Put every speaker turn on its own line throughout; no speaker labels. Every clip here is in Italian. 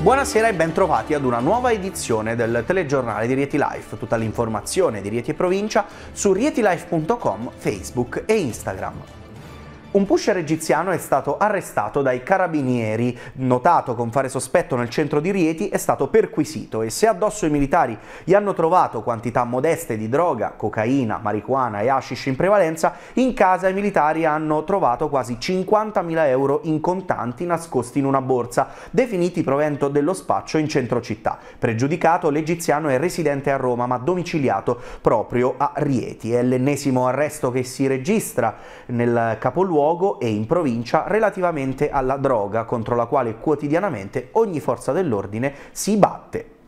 Buonasera e bentrovati ad una nuova edizione del telegiornale di Rieti Life. Tutta l'informazione di Rieti e Provincia su rietilife.com, Facebook e Instagram. Un pusher egiziano è stato arrestato dai carabinieri, notato con fare sospetto nel centro di Rieti, è stato perquisito e se addosso i militari gli hanno trovato quantità modeste di droga, cocaina, marijuana e hashish in prevalenza, in casa i militari hanno trovato quasi 50.000 euro in contanti nascosti in una borsa, definiti provento dello spaccio in centro città. Pregiudicato, l'egiziano è residente a Roma ma domiciliato proprio a Rieti. È l'ennesimo arresto che si registra nel capoluogo capoluogo e in provincia relativamente alla droga contro la quale quotidianamente ogni forza dell'ordine si batte.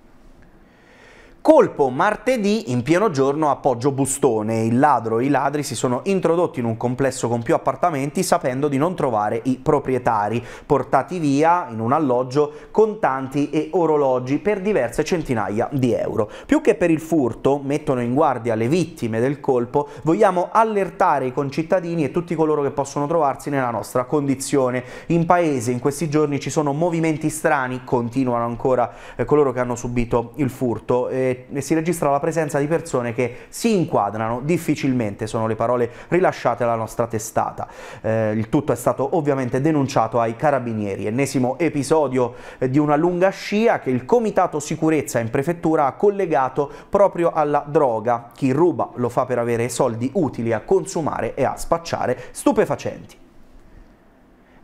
Colpo martedì in pieno giorno a Poggio Bustone. Il ladro e i ladri si sono introdotti in un complesso con più appartamenti sapendo di non trovare i proprietari, portati via in un alloggio contanti e orologi per diverse centinaia di euro. Più che per il furto, mettono in guardia le vittime del colpo, vogliamo allertare i concittadini e tutti coloro che possono trovarsi nella nostra condizione. In paese in questi giorni ci sono movimenti strani, continuano ancora eh, coloro che hanno subito il furto. Eh, e eh, si registra la presenza di persone che si inquadrano difficilmente, sono le parole rilasciate alla nostra testata. Eh, il tutto è stato ovviamente denunciato ai carabinieri, ennesimo episodio eh, di una lunga scia che il Comitato Sicurezza in Prefettura ha collegato proprio alla droga. Chi ruba lo fa per avere soldi utili a consumare e a spacciare stupefacenti.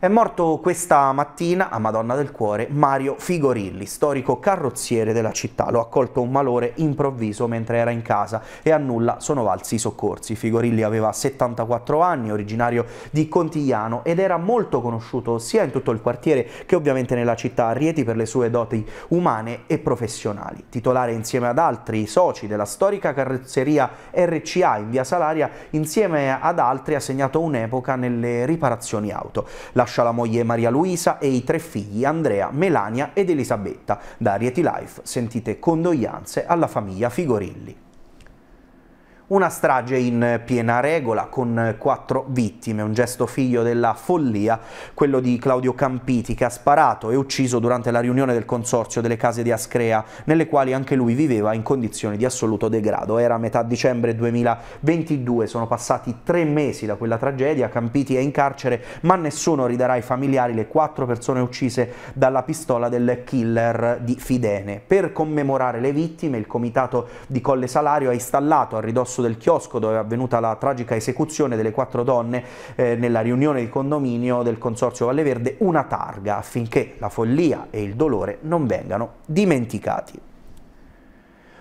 È morto questa mattina a Madonna del Cuore Mario Figorilli, storico carrozziere della città. Lo ha colto un malore improvviso mentre era in casa e a nulla sono valsi i soccorsi. Figorilli aveva 74 anni, originario di Contigliano ed era molto conosciuto sia in tutto il quartiere che ovviamente nella città a Rieti per le sue doti umane e professionali. Titolare insieme ad altri soci della storica carrozzeria RCA in via Salaria, insieme ad altri ha segnato un'epoca nelle riparazioni auto. La lascia la moglie Maria Luisa e i tre figli Andrea, Melania ed Elisabetta. Da Rieti Life sentite condoglianze alla famiglia Figorilli. Una strage in piena regola con quattro vittime, un gesto figlio della follia, quello di Claudio Campiti che ha sparato e ucciso durante la riunione del consorzio delle case di Ascrea, nelle quali anche lui viveva in condizioni di assoluto degrado. Era metà dicembre 2022, sono passati tre mesi da quella tragedia, Campiti è in carcere ma nessuno ridarà ai familiari le quattro persone uccise dalla pistola del killer di Fidene. Per commemorare le vittime il comitato di Colle Salario ha installato a ridosso Corso del Chiosco dove è avvenuta la tragica esecuzione delle quattro donne eh, nella riunione di condominio del Consorzio Valle Verde una targa affinché la follia e il dolore non vengano dimenticati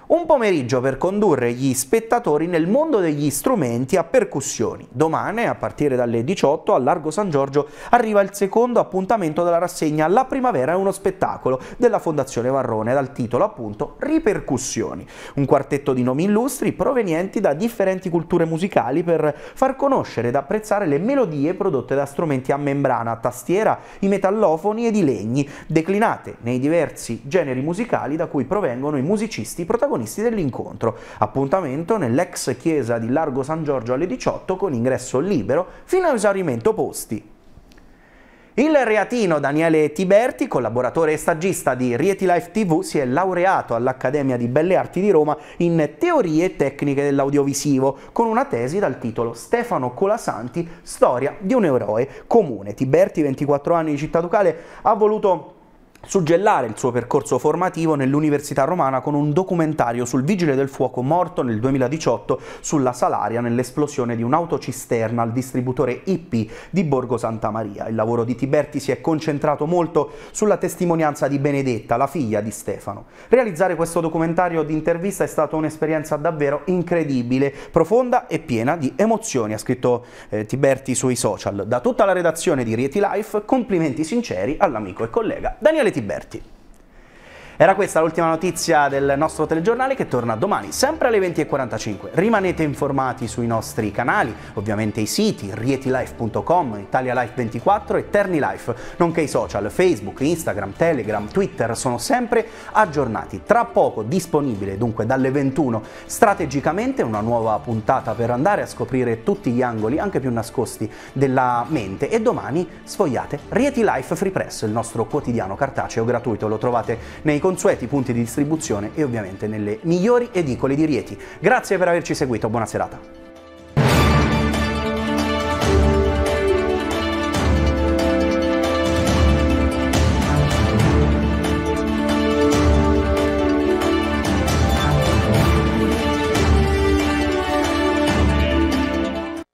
un pomeriggio per condurre gli spettatori nel mondo degli strumenti a percussioni. Domani, a partire dalle 18, a Largo San Giorgio arriva il secondo appuntamento della rassegna La Primavera è uno spettacolo della Fondazione Varrone dal titolo appunto Ripercussioni, un quartetto di nomi illustri provenienti da differenti culture musicali per far conoscere ed apprezzare le melodie prodotte da strumenti a membrana, a tastiera, i metallofoni ed i legni, declinate nei diversi generi musicali da cui provengono i musicisti protagonisti protagonisti dell'incontro. Appuntamento nell'ex chiesa di Largo San Giorgio alle 18 con ingresso libero fino all'esaurimento posti. Il reatino Daniele Tiberti, collaboratore e stagista di Rieti Life TV, si è laureato all'Accademia di Belle Arti di Roma in teorie e tecniche dell'audiovisivo, con una tesi dal titolo Stefano Colasanti, storia di un eroe comune. Tiberti, 24 anni di città ducale, ha voluto suggellare il suo percorso formativo nell'Università Romana con un documentario sul vigile del fuoco morto nel 2018 sulla Salaria nell'esplosione di un'autocisterna al distributore Ippi di Borgo Santa Maria. Il lavoro di Tiberti si è concentrato molto sulla testimonianza di Benedetta, la figlia di Stefano. Realizzare questo documentario di intervista è stata un'esperienza davvero incredibile, profonda e piena di emozioni, ha scritto eh, Tiberti sui social. Da tutta la redazione di Rieti Life, complimenti sinceri all'amico e collega Daniele Michele Tiberti. Era questa l'ultima notizia del nostro telegiornale che torna domani, sempre alle 20.45. Rimanete informati sui nostri canali, ovviamente i siti rietilife.com, italialife24 e ternilife, nonché i social Facebook, Instagram, Telegram, Twitter sono sempre aggiornati. Tra poco disponibile dunque dalle 21 strategicamente una nuova puntata per andare a scoprire tutti gli angoli anche più nascosti della mente e domani sfogliate Rieti Life Free Press, il nostro quotidiano cartaceo gratuito, lo trovate nei consueti punti di distribuzione e ovviamente nelle migliori edicole di Rieti. Grazie per averci seguito, buona serata.